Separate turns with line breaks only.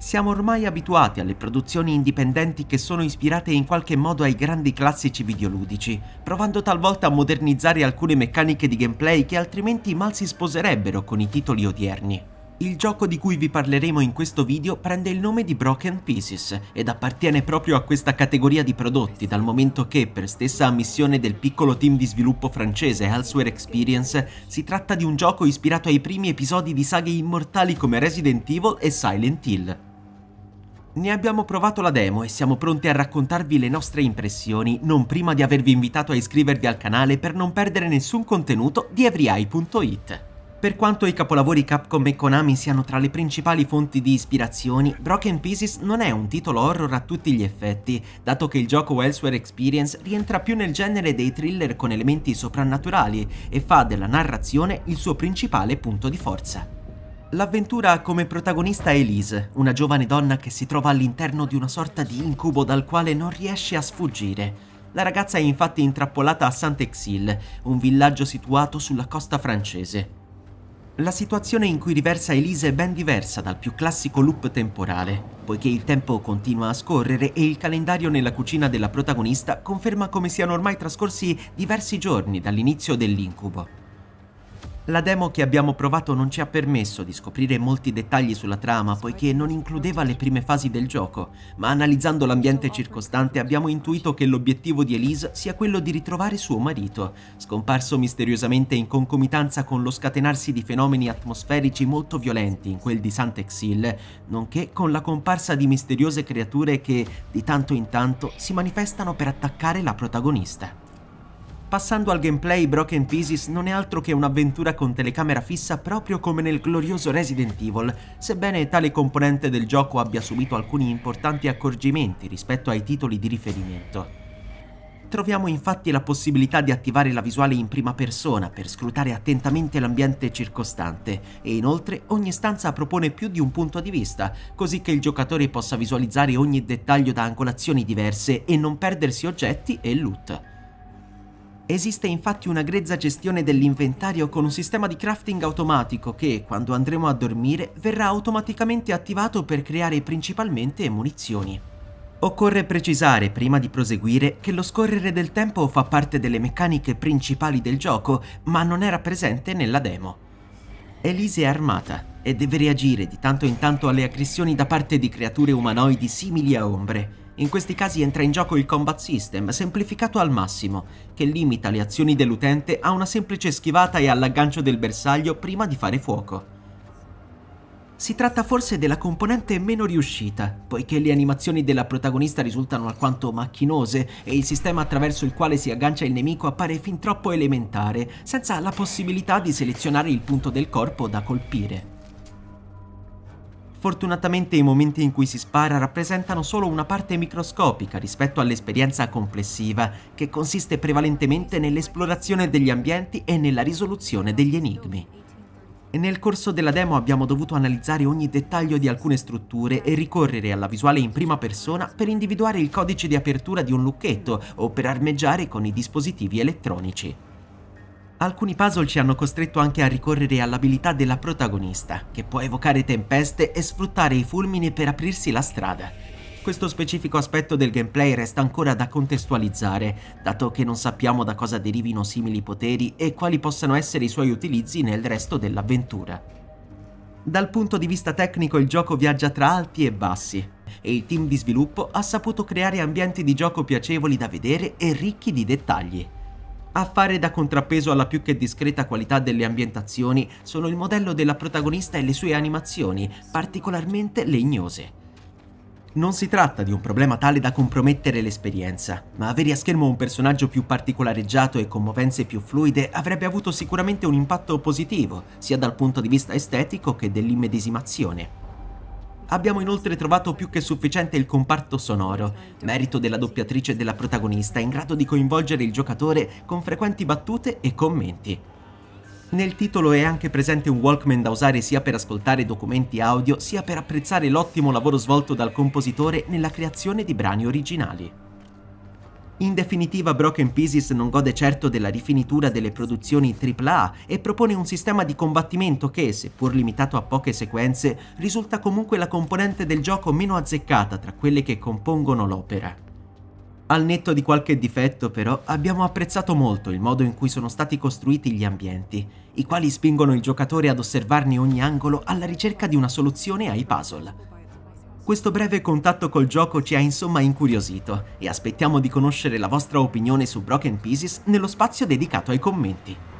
Siamo ormai abituati alle produzioni indipendenti che sono ispirate in qualche modo ai grandi classici videoludici, provando talvolta a modernizzare alcune meccaniche di gameplay che altrimenti mal si sposerebbero con i titoli odierni. Il gioco di cui vi parleremo in questo video prende il nome di Broken Pieces ed appartiene proprio a questa categoria di prodotti dal momento che, per stessa ammissione del piccolo team di sviluppo francese Elsewhere Experience, si tratta di un gioco ispirato ai primi episodi di saghe immortali come Resident Evil e Silent Hill. Ne abbiamo provato la demo e siamo pronti a raccontarvi le nostre impressioni non prima di avervi invitato a iscrivervi al canale per non perdere nessun contenuto di everyeye.it. Per quanto i capolavori Capcom e Konami siano tra le principali fonti di ispirazioni, Broken Pieces non è un titolo horror a tutti gli effetti, dato che il gioco Elsewhere Experience rientra più nel genere dei thriller con elementi soprannaturali e fa della narrazione il suo principale punto di forza. L'avventura ha come protagonista Elise, una giovane donna che si trova all'interno di una sorta di incubo dal quale non riesce a sfuggire. La ragazza è infatti intrappolata a Saint-Exil, un villaggio situato sulla costa francese. La situazione in cui riversa Elise è ben diversa dal più classico loop temporale, poiché il tempo continua a scorrere e il calendario nella cucina della protagonista conferma come siano ormai trascorsi diversi giorni dall'inizio dell'incubo. La demo che abbiamo provato non ci ha permesso di scoprire molti dettagli sulla trama poiché non includeva le prime fasi del gioco, ma analizzando l'ambiente circostante abbiamo intuito che l'obiettivo di Elise sia quello di ritrovare suo marito, scomparso misteriosamente in concomitanza con lo scatenarsi di fenomeni atmosferici molto violenti in quel di Sant'Exil, nonché con la comparsa di misteriose creature che, di tanto in tanto, si manifestano per attaccare la protagonista. Passando al gameplay, Broken Pieces non è altro che un'avventura con telecamera fissa proprio come nel glorioso Resident Evil, sebbene tale componente del gioco abbia subito alcuni importanti accorgimenti rispetto ai titoli di riferimento. Troviamo infatti la possibilità di attivare la visuale in prima persona per scrutare attentamente l'ambiente circostante e inoltre ogni stanza propone più di un punto di vista, così che il giocatore possa visualizzare ogni dettaglio da angolazioni diverse e non perdersi oggetti e loot. Esiste infatti una grezza gestione dell'inventario con un sistema di crafting automatico che, quando andremo a dormire, verrà automaticamente attivato per creare principalmente munizioni. Occorre precisare, prima di proseguire, che lo scorrere del tempo fa parte delle meccaniche principali del gioco, ma non era presente nella demo. Elise è armata e deve reagire di tanto in tanto alle aggressioni da parte di creature umanoidi simili a ombre. In questi casi entra in gioco il combat system, semplificato al massimo, che limita le azioni dell'utente a una semplice schivata e all'aggancio del bersaglio prima di fare fuoco. Si tratta forse della componente meno riuscita, poiché le animazioni della protagonista risultano alquanto macchinose e il sistema attraverso il quale si aggancia il nemico appare fin troppo elementare, senza la possibilità di selezionare il punto del corpo da colpire. Fortunatamente i momenti in cui si spara rappresentano solo una parte microscopica rispetto all'esperienza complessiva, che consiste prevalentemente nell'esplorazione degli ambienti e nella risoluzione degli enigmi. E nel corso della demo abbiamo dovuto analizzare ogni dettaglio di alcune strutture e ricorrere alla visuale in prima persona per individuare il codice di apertura di un lucchetto o per armeggiare con i dispositivi elettronici. Alcuni puzzle ci hanno costretto anche a ricorrere all'abilità della protagonista, che può evocare tempeste e sfruttare i fulmini per aprirsi la strada. Questo specifico aspetto del gameplay resta ancora da contestualizzare, dato che non sappiamo da cosa derivino simili poteri e quali possano essere i suoi utilizzi nel resto dell'avventura. Dal punto di vista tecnico il gioco viaggia tra alti e bassi, e il team di sviluppo ha saputo creare ambienti di gioco piacevoli da vedere e ricchi di dettagli. A fare da contrappeso alla più che discreta qualità delle ambientazioni sono il modello della protagonista e le sue animazioni, particolarmente legnose. Non si tratta di un problema tale da compromettere l'esperienza, ma avere a schermo un personaggio più particolareggiato e commovenze più fluide avrebbe avuto sicuramente un impatto positivo, sia dal punto di vista estetico che dell'immedesimazione. Abbiamo inoltre trovato più che sufficiente il comparto sonoro, merito della doppiatrice e della protagonista in grado di coinvolgere il giocatore con frequenti battute e commenti. Nel titolo è anche presente un Walkman da usare sia per ascoltare documenti audio sia per apprezzare l'ottimo lavoro svolto dal compositore nella creazione di brani originali. In definitiva Broken Pieces non gode certo della rifinitura delle produzioni AAA e propone un sistema di combattimento che, seppur limitato a poche sequenze, risulta comunque la componente del gioco meno azzeccata tra quelle che compongono l'opera. Al netto di qualche difetto però abbiamo apprezzato molto il modo in cui sono stati costruiti gli ambienti, i quali spingono il giocatore ad osservarne ogni angolo alla ricerca di una soluzione ai puzzle. Questo breve contatto col gioco ci ha insomma incuriosito e aspettiamo di conoscere la vostra opinione su Broken Pieces nello spazio dedicato ai commenti.